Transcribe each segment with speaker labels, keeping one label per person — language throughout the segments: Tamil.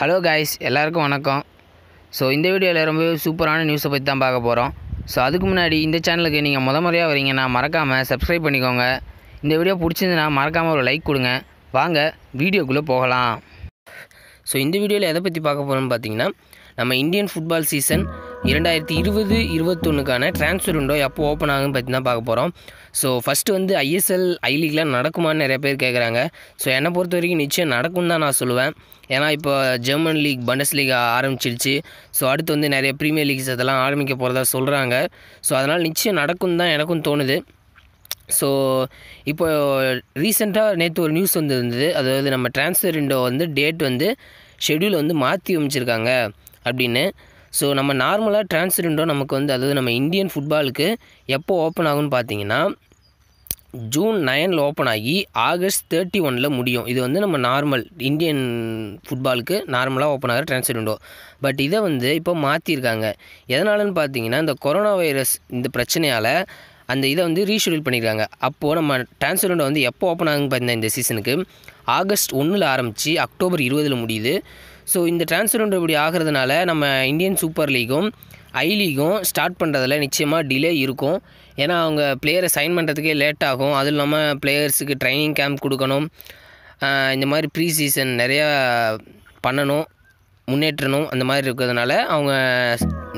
Speaker 1: ஹலோ காய்ஸ் எல்லாருக்கும் வணக்கம் ஸோ இந்த வீடியோவில் ரொம்ப சூப்பரான நியூஸை பற்றி தான் பார்க்க போகிறோம் ஸோ அதுக்கு முன்னாடி இந்த சேனலுக்கு நீங்கள் முத முறையாக வரீங்கன்னா மறக்காமல் சப்ஸ்கிரைப் பண்ணிக்கோங்க இந்த வீடியோ பிடிச்சிருந்துன்னா மறக்காமல் ஒரு லைக் கொடுங்க வாங்க வீடியோக்குள்ளே போகலாம் ஸோ இந்த வீடியோவில் எதை பற்றி பார்க்க போகிறோம்னு பார்த்தீங்கன்னா நம்ம இந்தியன் ஃபுட்பால் சீசன் இரண்டாயிரத்தி இருபது இருபத்தொன்னுக்கான ட்ரான்ஸ்ஃபர் விண்டோ எப்போ ஓப்பன் ஆகுன்னு பற்றி தான் பார்க்க போகிறோம் ஸோ ஃபஸ்ட்டு வந்து ஐஎஸ்எல் ஐ லீக்லாம் நடக்குமான்னு நிறைய பேர் கேட்குறாங்க ஸோ என்னை பொறுத்த வரைக்கும் நிச்சயம் நடக்கும்னு தான் நான் சொல்லுவேன் ஏன்னா இப்போ ஜெர்மன் லீக் பண்டஸ் லீக் ஆரம்பிச்சிருச்சு ஸோ அடுத்து வந்து நிறைய ப்ரீமியர் லீக்ஸ் அதெல்லாம் ஆரம்பிக்க போகிறதா சொல்கிறாங்க ஸோ அதனால் நிச்சயம் நடக்கும் தான் எனக்கும் தோணுது ஸோ இப்போ ரீசெண்டாக நேற்று ஒரு நியூஸ் வந்து இருந்தது அதாவது நம்ம டிரான்ஸ்ஃபர் விண்டோ வந்து டேட் வந்து ஷெடியூல் வந்து மாற்றி அமைச்சிருக்காங்க அப்படின்னு ஸோ நம்ம நார்மலாக டிரான்ஸ்ஃபர் விண்டோ நமக்கு வந்து அதாவது நம்ம இந்தியன் ஃபுட்பாலுக்கு எப்போ ஓப்பன் ஆகும்னு பார்த்தீங்கன்னா ஜூன் நைனில் ஓப்பன் ஆகி ஆகஸ்ட் தேர்ட்டி ஒனில் முடியும் இது வந்து நம்ம நார்மல் இந்தியன் ஃபுட்பாலுக்கு நார்மலாக ஓப்பன் ஆகிற டிரான்ஸ்ஃபர் விண்டோ பட் இதை வந்து இப்போ மாற்றிருக்காங்க எதனாலன்னு பார்த்தீங்கன்னா இந்த கொரோனா வைரஸ் இந்த பிரச்சனையால் அந்த இதை வந்து ரீஷெடியூல் பண்ணியிருக்காங்க அப்போது நம்ம ட்ரான்ஸ்ஃபர் விண்டோ வந்து எப்போ ஓப்பன் ஆகுங்க பார்த்தீங்கன்னா இந்த சீசனுக்கு ஆகஸ்ட் ஒன்றில் ஆரம்பித்து அக்டோபர் இருபதில் முடியுது ஸோ இந்த ட்ரான்ஸ்ஃபர் விண்டோ இப்படி ஆகிறதுனால நம்ம இந்தியன் சூப்பர் லீகும் ஐ லீகும் ஸ்டார்ட் பண்ணுறதில் நிச்சயமாக டிலே இருக்கும் ஏன்னா அவங்க பிளேயரை சைன் பண்ணுறதுக்கே லேட் ஆகும் அதுவும் இல்லாமல் பிளேயர்ஸுக்கு ட்ரைனிங் கேம்ப் கொடுக்கணும் இந்த மாதிரி ப்ரீ சீசன் நிறையா பண்ணணும் முன்னேற்றணும் அந்த மாதிரி இருக்கிறதுனால அவங்க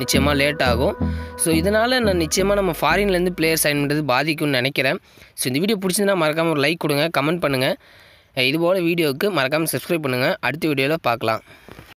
Speaker 1: நிச்சயமாக லேட் ஆகும் ஸோ இதனால் நான் நிச்சயமாக நம்ம ஃபாரின்லேருந்து பிளேயர் சைன் பண்ணுறது பாதிக்கும்னு நினைக்கிறேன் ஸோ இந்த வீடியோ பிடிச்சிருந்தா மறக்காமல் ஒரு லைக் கொடுங்க கமெண்ட் பண்ணுங்கள் இதுபோல் வீடியோவுக்கு மறக்காமல் சப்ஸ்கிரைப் பண்ணுங்கள் அடுத்த வீடியோவில் பார்க்கலாம்